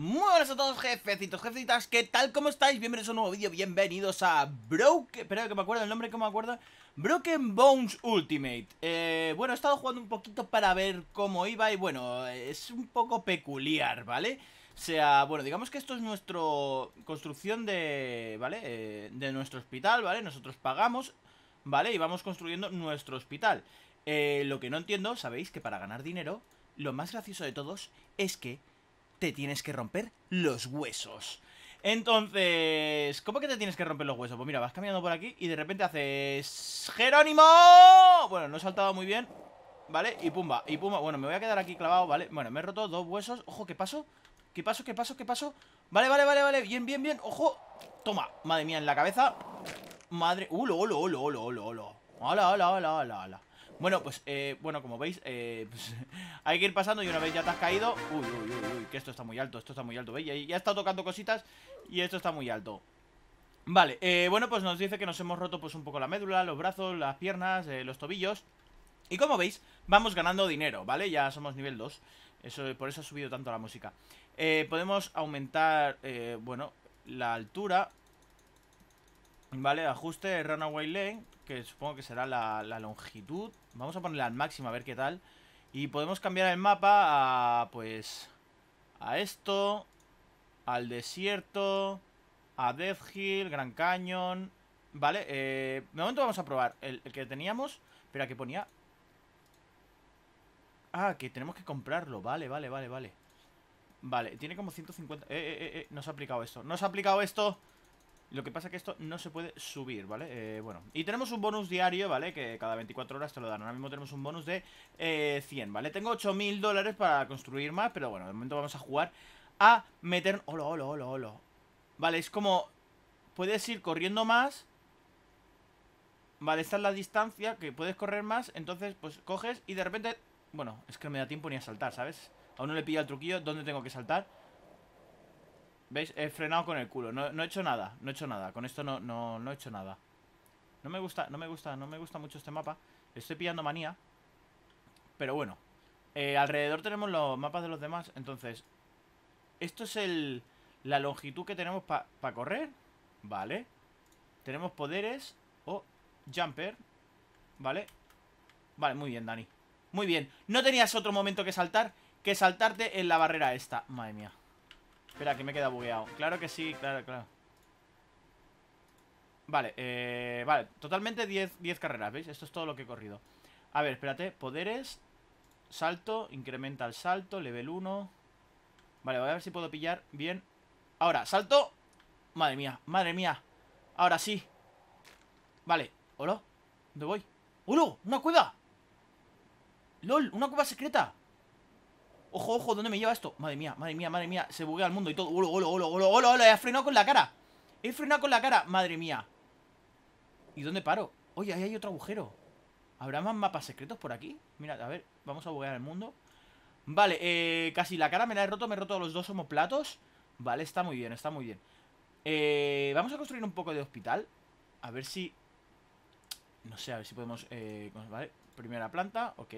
Muy buenas a todos jefecitos, jefecitas, ¿qué tal? ¿Cómo estáis? Bienvenidos a un nuevo vídeo, bienvenidos a Broken... pero que me acuerdo el nombre, que me acuerdo Broken Bones Ultimate eh, Bueno, he estado jugando un poquito para ver cómo iba y bueno, es un poco peculiar, ¿vale? O sea, bueno, digamos que esto es nuestro... construcción de... ¿vale? Eh, de nuestro hospital, ¿vale? Nosotros pagamos, ¿vale? Y vamos construyendo nuestro hospital eh, Lo que no entiendo, sabéis que para ganar dinero, lo más gracioso de todos es que te tienes que romper los huesos. Entonces, ¿cómo que te tienes que romper los huesos? Pues mira, vas caminando por aquí y de repente haces... ¡Jerónimo! Bueno, no he saltado muy bien, ¿vale? Y pumba, y pumba. Bueno, me voy a quedar aquí clavado, ¿vale? Bueno, me he roto dos huesos. Ojo, ¿qué paso? ¿Qué paso? ¿Qué paso? ¿Qué paso? Vale, vale, vale, vale. Bien, bien, bien. Ojo. Toma. Madre mía, en la cabeza. Madre... ¡Ulo, uh, ulo, ulo, ulo, ulo, ulo! ¡Hola, hala, hola, hola, hola! Bueno, pues, eh, bueno, como veis, eh, pues, hay que ir pasando y una vez ya te has caído... Uy, uy, uy, uy, que esto está muy alto, esto está muy alto, ¿veis? Ya, ya está tocando cositas y esto está muy alto. Vale, eh, bueno, pues nos dice que nos hemos roto pues un poco la médula, los brazos, las piernas, los tobillos... Y como veis, vamos ganando dinero, ¿vale? Ya somos nivel 2, eso, por eso ha subido tanto la música. podemos aumentar, bueno, la altura Vale, ajuste Runaway Lane, que supongo que será la, longitud. Vamos a ponerla al máximo a ver qué tal. Y podemos cambiar el mapa a, pues, a esto, al desierto, a Death Hill, Gran Canyon. Vale, eh, de momento vamos a probar el, que teníamos, pero que ponía... Ah, que tenemos que comprarlo, vale, vale, vale, vale. Vale, tiene como 150... Eh, eh, eh, eh, se ha aplicado esto, No se ha aplicado esto... Lo que pasa es que esto no se puede subir, ¿vale? Eh, bueno, y tenemos un bonus diario, ¿vale? Que cada 24 horas te lo dan. Ahora mismo tenemos un bonus de 100, eh, ¿vale? Tengo 8.000 dólares para construir más, pero bueno, de momento vamos a jugar a meter... ¡Hola, hola, hola, hola! Vale, es como... Puedes ir corriendo más. Vale, esta es la distancia que puedes correr más. Entonces, pues coges y de repente... Bueno, es que no me da tiempo ni a saltar, ¿sabes? Aún no le pilla el truquillo dónde tengo que saltar. ¿Veis? He frenado con el culo. No, he hecho nada. No he hecho nada. Con esto no, no, he hecho nada. No me gusta, no me gusta, no me gusta mucho este mapa. Estoy pillando manía. Pero bueno. Eh, alrededor tenemos los mapas de los demás. Entonces, esto es el, la longitud que tenemos para correr. Vale. Tenemos poderes. Oh, jumper. Vale. Vale, muy bien, Dani. Muy bien. No tenías otro momento que saltar que saltarte en la barrera esta. Madre mía. Espera, que me queda bugueado. Claro que sí, claro, claro. Vale, eh, vale, totalmente 10, carreras, ¿veis? Esto es todo lo que he corrido. A ver, espérate, poderes, salto, incrementa el salto, level 1. Vale, voy a ver si puedo pillar bien. Ahora, salto. Madre mía, madre mía. Ahora sí. Vale, hola. ¿Dónde voy? ¡Hola! ¡Una cueva! ¡Lol! ¡Una cueva secreta! Ojo, ojo, ¿dónde me lleva esto? Madre mía, madre mía, madre mía Se buguea el mundo y todo Olo, olo, olo, olo, olo, olo He frenado con la cara He frenado con la cara Madre mía ¿Y dónde paro? Oye, ahí hay otro agujero ¿Habrá más mapas secretos por aquí? Mira, a ver Vamos a buguear el mundo Vale, eh, casi la cara me la he roto Me he roto los dos homoplatos Vale, está muy bien, está muy bien eh, Vamos a construir un poco de hospital A ver si... No sé, a ver si podemos... Eh, vale, primera planta, ok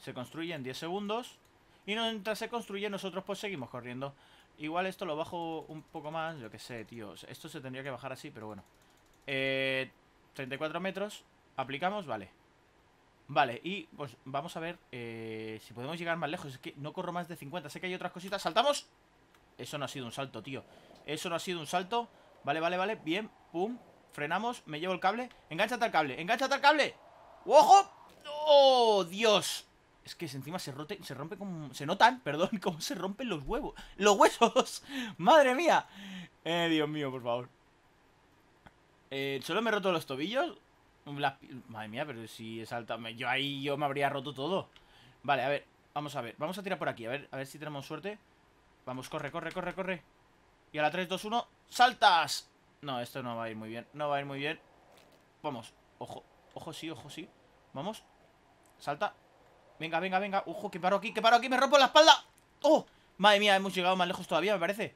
Se construye en 10 segundos y mientras se construye, nosotros pues seguimos corriendo. Igual esto lo bajo un poco más, yo que sé, tío. Esto se tendría que bajar así, pero bueno. 34 eh, metros. Aplicamos, vale. Vale, y pues vamos a ver eh, si podemos llegar más lejos. Es que no corro más de 50. Sé que hay otras cositas. ¡Saltamos! Eso no ha sido un salto, tío. Eso no ha sido un salto. Vale, vale, vale. Bien, pum. Frenamos, me llevo el cable. Engánchate al cable, engánchate al cable. ¡Ojo! ¡Oh, Dios! Es que encima se, rote, se rompe como... Se notan, perdón, como se rompen los huevos. ¡Los huesos! ¡Madre mía! Eh, Dios mío, por favor. Eh, solo me he roto los tobillos. madre mía, pero si salta... Yo ahí yo me habría roto todo. Vale, a ver. Vamos a ver. Vamos a tirar por aquí. A ver, a ver si tenemos suerte. Vamos, corre, corre, corre, corre. Y a la 3, 2, 1. ¡Saltas! No, esto no va a ir muy bien. No va a ir muy bien. Vamos. Ojo. Ojo sí, ojo sí. Vamos. Salta. Venga, venga, venga. Ojo, que paro aquí, que paro aquí. Me rompo la espalda. ¡Oh! Madre mía, hemos llegado más lejos todavía, me parece.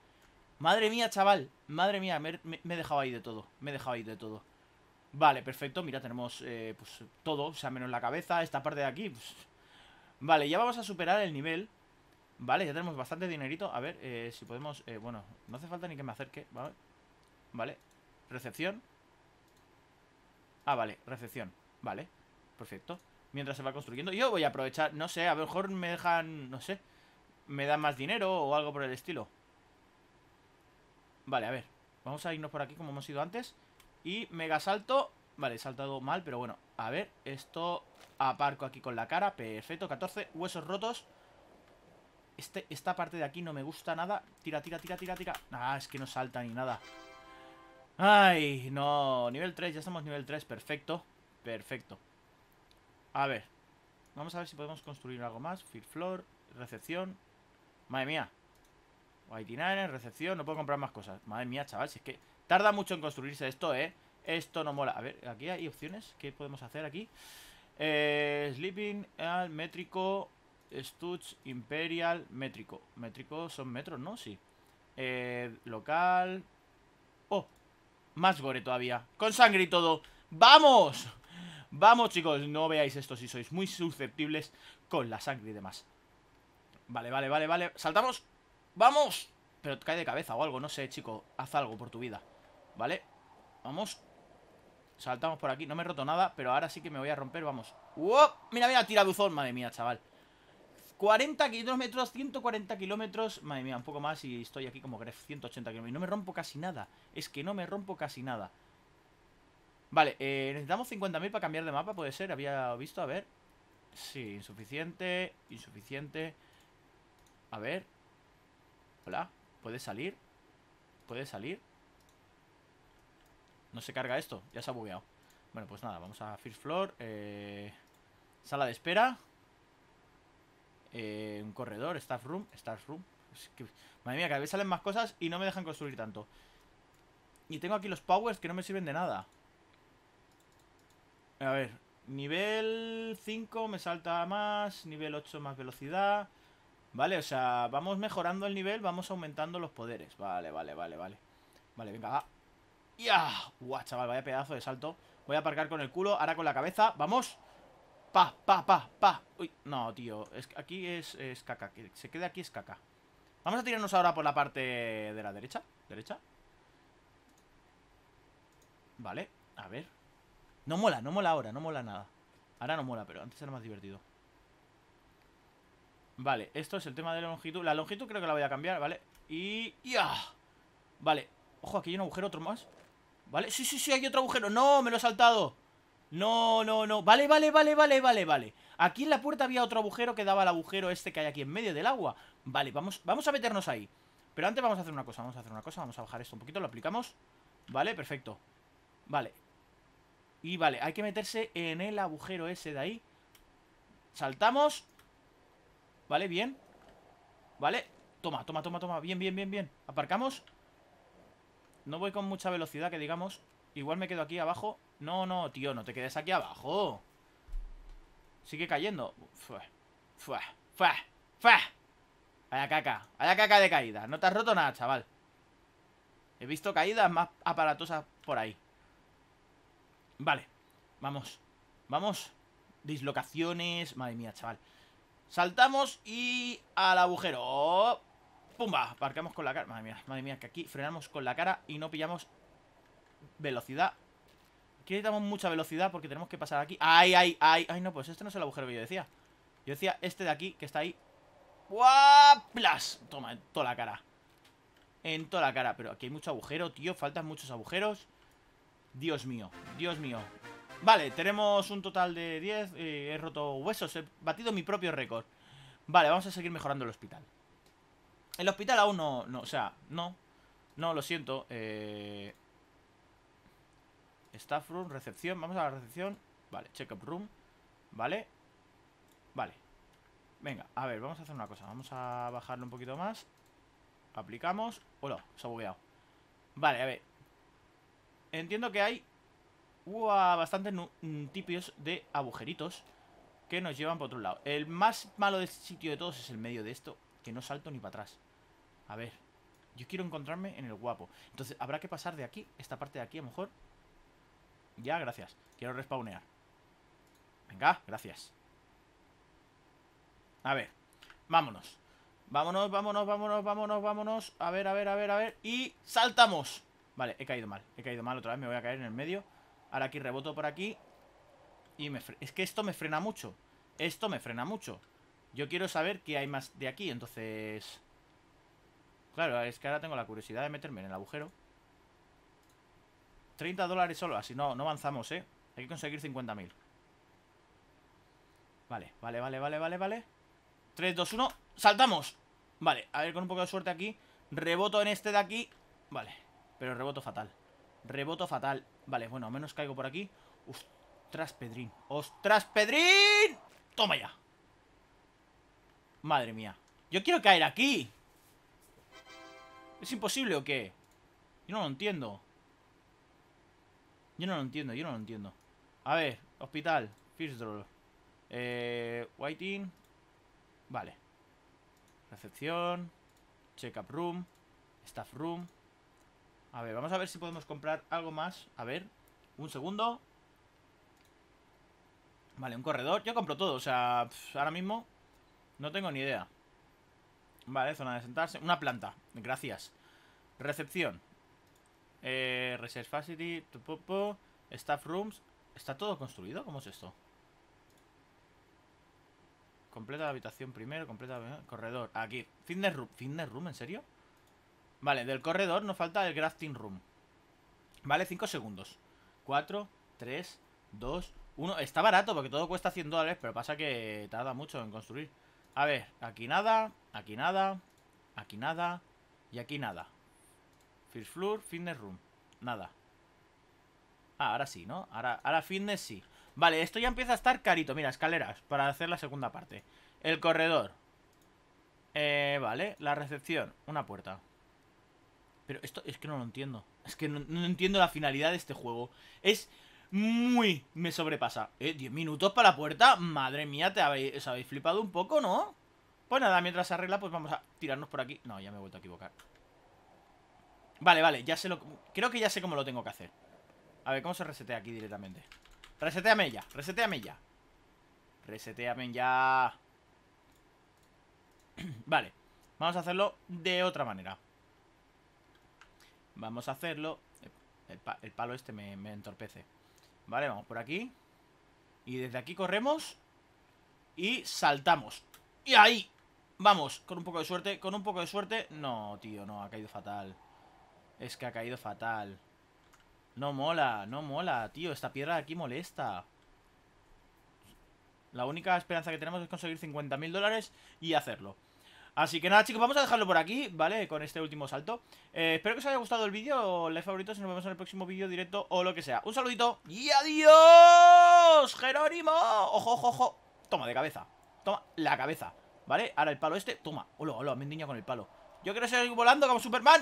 Madre mía, chaval. Madre mía, me, he dejado ahí de todo. Me he dejado ahí de todo. Vale, perfecto. Mira, tenemos eh, pues todo, o sea, menos la cabeza, esta parte de aquí. Pues. Vale, ya vamos a superar el nivel. Vale, ya tenemos bastante dinerito. A ver eh, si podemos... Eh, bueno, no hace falta ni que me acerque. Vale. Vale. Recepción. Ah, vale, recepción. Vale. Perfecto mientras se va construyendo. Yo voy a aprovechar, no sé, a lo mejor me dejan, no sé, me dan más dinero o algo por el estilo. Vale, a ver, vamos a irnos por aquí como hemos ido antes. Y mega salto, vale, he saltado mal, pero bueno, a ver, esto aparco aquí con la cara, perfecto, 14 huesos rotos. Este, esta parte de aquí no me gusta nada. Tira, tira, tira, tira, tira. Ah, es que no salta ni nada. Ay, no, nivel 3, ya estamos nivel 3, perfecto, perfecto. A ver. Vamos a ver si podemos construir algo más. Field floor, recepción. Madre mía. en recepción. No puedo comprar más cosas. Madre mía, chaval. Si es que tarda mucho en construirse esto, ¿eh? Esto no mola. A ver, aquí hay opciones. ¿Qué podemos hacer aquí? Eh, sleeping, al métrico, Stutz, Imperial, métrico. Métrico son metros, ¿no? Sí. Eh, local. Oh, más gore todavía. Con sangre y todo. ¡Vamos! Vamos chicos, no veáis esto si sois muy susceptibles con la sangre y demás Vale, vale, vale, vale Saltamos, vamos Pero cae de cabeza o algo, no sé chico Haz algo por tu vida, vale Vamos Saltamos por aquí, no me he roto nada, pero ahora sí que me voy a romper, vamos ¡Oh! Mira, mira, tiraduzón, madre mía, chaval 40 kilómetros, 140 kilómetros Madre mía, un poco más y estoy aquí como 180 kilómetros Y no me rompo casi nada Es que no me rompo casi nada Vale, eh, necesitamos 50.000 para cambiar de mapa, puede ser, había visto, a ver. Sí, insuficiente, insuficiente. A ver. Hola, ¿puede salir? ¿Puede salir? No se carga esto, ya se ha bugueado. Bueno, pues nada, vamos a First Floor. Eh, sala de espera. Eh, un corredor, staff room, staff room. madre mía, cada vez salen más cosas y no me dejan construir tanto. Y tengo aquí los powers que no me sirven de nada. A ver, nivel 5 me salta más, nivel 8 más velocidad. Vale, o sea, vamos mejorando el nivel, vamos aumentando los poderes. Vale, vale, vale, vale. Vale, venga, va. ¡Ya! ¡Guau, chaval! Vaya pedazo de salto. Voy a aparcar con el culo, ahora con la cabeza. ¡Vamos! ¡Pa, pa, pa, pa! ¡Uy! No, tío. Es, aquí es, es caca. Que se quede aquí es caca. Vamos a tirarnos ahora por la parte de la derecha. ¿Derecha? Vale, a ver. No mola, no mola ahora, no mola nada. Ahora no mola, pero antes era más divertido. Vale, esto es el tema de la longitud. La longitud creo que la voy a cambiar, ¿vale? Y... ¡Ya! Vale. Ojo, aquí hay un agujero, otro más. ¿Vale? Sí, sí, sí, hay otro agujero. ¡No! Me lo he saltado. No, no, no. Vale, vale, vale, vale, vale, vale. Aquí en la puerta había otro agujero que daba al agujero este que hay aquí en medio del agua. Vale, vamos, vamos a meternos ahí. Pero antes vamos a hacer una cosa, vamos a hacer una cosa. Vamos a bajar esto un poquito, lo aplicamos. Vale, perfecto. Vale, y vale, hay que meterse en el agujero ese de ahí. Saltamos. Vale, bien. Vale. Toma, toma, toma, toma. Bien, bien, bien, bien. Aparcamos. No voy con mucha velocidad, que digamos. Igual me quedo aquí abajo. No, no, tío, no te quedes aquí abajo. Sigue cayendo. Fue, fue, fue, Vaya caca, vaya caca de caída. No te has roto nada, chaval. He visto caídas más aparatosas por ahí. Vale, vamos, vamos. Dislocaciones, madre mía, chaval. Saltamos y al agujero. ¡Pumba! aparcamos con la cara. Madre mía, madre mía, que aquí frenamos con la cara y no pillamos velocidad. Aquí necesitamos mucha velocidad porque tenemos que pasar aquí. ¡Ay, ay, ay! ¡Ay, no! Pues este no es el agujero que yo decía. Yo decía este de aquí, que está ahí. ¡Guaplas! Toma, en toda la cara. En toda la cara. Pero aquí hay mucho agujero, tío. Faltan muchos agujeros. Dios mío, Dios mío. Vale, tenemos un total de 10. he roto huesos, he batido mi propio récord. Vale, vamos a seguir mejorando el hospital. El hospital aún no... no o sea, no. No, lo siento. Eh, staff room, recepción. Vamos a la recepción. Vale, check-up room. Vale. Vale. Venga, a ver, vamos a hacer una cosa. Vamos a bajarlo un poquito más. Aplicamos. Hola, se ha bugueado. Vale, a ver. Entiendo que hay hubo ah, bastantes mm, tipios de agujeritos que nos llevan por otro lado. El más malo del este sitio de todos es el medio de esto, que no salto ni para atrás. A ver, yo quiero encontrarme en el guapo. Entonces habrá que pasar de aquí, esta parte de aquí a lo mejor. Ya, gracias. Quiero respawnear. Venga, gracias. A ver, vámonos. Vámonos, vámonos, vámonos, vámonos, vámonos. A ver, a ver, a ver, a ver. Y saltamos. Vale, he caído mal. He caído mal otra vez. Me voy a caer en el medio. Ahora aquí reboto por aquí. Y me es que esto me frena mucho. Esto me frena mucho. Yo quiero saber qué hay más de aquí. Entonces... Claro, es que ahora tengo la curiosidad de meterme en el agujero. 30 dólares solo. Así no, no avanzamos, ¿eh? Hay que conseguir 50.000. Vale, vale, vale, vale, vale, vale. 3, 2, 1. ¡Saltamos! Vale, a ver, con un poco de suerte aquí. Reboto en este de aquí. Vale. Pero reboto fatal. Reboto fatal. Vale, bueno, al menos caigo por aquí. ¡Ostras, Pedrín! ¡Ostras, Pedrín! ¡Toma ya! Madre mía. Yo quiero caer aquí. ¿Es imposible o qué? Yo no lo entiendo. Yo no lo entiendo, yo no lo entiendo. A ver, hospital. First Eh, waiting. Vale. Recepción. Check-up room. Staff room. A ver, vamos a ver si podemos comprar algo más. A ver, un segundo. Vale, un corredor. Yo compro todo, o sea, ahora mismo no tengo ni idea. Vale, zona de sentarse. Una planta, gracias. Recepción. Eh, research facility, popo, staff rooms. ¿Está todo construido? ¿Cómo es esto? Completa la habitación primero, completa corredor. Aquí, fitness room. ¿Fitness room, en serio? Vale, del corredor nos falta el grafting room. Vale, 5 segundos. 4, 3, 2, 1. Está barato porque todo cuesta 100 dólares, pero pasa que tarda mucho en construir. A ver, aquí nada, aquí nada, aquí nada y aquí nada. First floor, fitness room. Nada. Ah, ahora sí, ¿no? Ahora, ahora fitness sí. Vale, esto ya empieza a estar carito. Mira, escaleras para hacer la segunda parte. El corredor. Eh, vale, la recepción. Una puerta. Pero esto es que no lo entiendo. Es que no, entiendo la finalidad de este juego. Es muy... me sobrepasa. ¿Eh? ¿10 minutos para la puerta? Madre mía, te habéis, os habéis flipado un poco, ¿no? Pues nada, mientras se arregla, pues vamos a tirarnos por aquí. No, ya me he vuelto a equivocar. Vale, vale, ya sé lo... Creo que ya sé cómo lo tengo que hacer. A ver, ¿cómo se resetea aquí directamente? Reseteame ya, reseteame ya. Reseteame ya. vale, vamos a hacerlo de otra manera. Vamos a hacerlo. El, palo este me, me, entorpece. Vale, vamos por aquí. Y desde aquí corremos. Y saltamos. ¡Y ahí! Vamos, con un poco de suerte. Con un poco de suerte. No, tío, no, ha caído fatal. Es que ha caído fatal. No mola, no mola, tío. Esta piedra de aquí molesta. La única esperanza que tenemos es conseguir 50.000 dólares y hacerlo. Así que nada, chicos, vamos a dejarlo por aquí, ¿vale? Con este último salto. Eh, espero que os haya gustado el vídeo, like favoritos y nos vemos en el próximo vídeo directo o lo que sea. Un saludito y adiós, Jerónimo. Ojo, ojo, ojo. Toma, de cabeza. Toma, la cabeza. ¿Vale? Ahora el palo este. Toma. Hola, hola, me endiña con el palo. Yo quiero seguir volando como Superman.